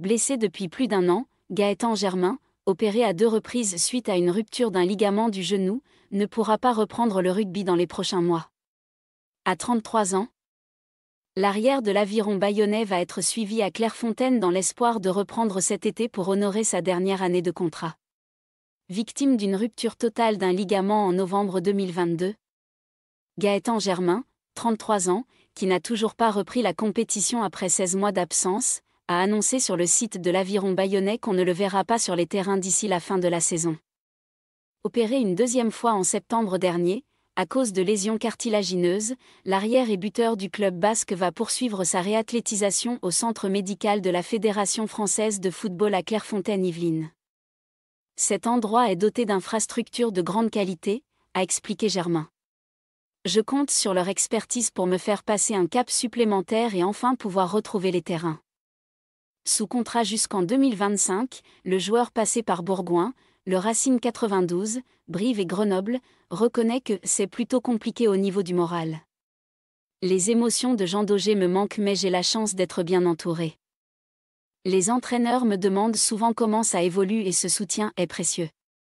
blessé depuis plus d'un an, Gaëtan Germain, opéré à deux reprises suite à une rupture d'un ligament du genou, ne pourra pas reprendre le rugby dans les prochains mois. À 33 ans, l'arrière de l'aviron bayonnais va être suivi à Clairefontaine dans l'espoir de reprendre cet été pour honorer sa dernière année de contrat. Victime d'une rupture totale d'un ligament en novembre 2022, Gaëtan Germain, 33 ans, qui n'a toujours pas repris la compétition après 16 mois d'absence, a annoncé sur le site de l'Aviron bayonnais qu'on ne le verra pas sur les terrains d'ici la fin de la saison. Opéré une deuxième fois en septembre dernier, à cause de lésions cartilagineuses, l'arrière et buteur du club basque va poursuivre sa réathlétisation au centre médical de la Fédération française de football à Clairefontaine-Yvelines. Cet endroit est doté d'infrastructures de grande qualité, a expliqué Germain. Je compte sur leur expertise pour me faire passer un cap supplémentaire et enfin pouvoir retrouver les terrains. Sous contrat jusqu'en 2025, le joueur passé par Bourgoin, le Racine 92, Brive et Grenoble, reconnaît que c'est plutôt compliqué au niveau du moral. Les émotions de Jean Daugé me manquent mais j'ai la chance d'être bien entouré. Les entraîneurs me demandent souvent comment ça évolue et ce soutien est précieux.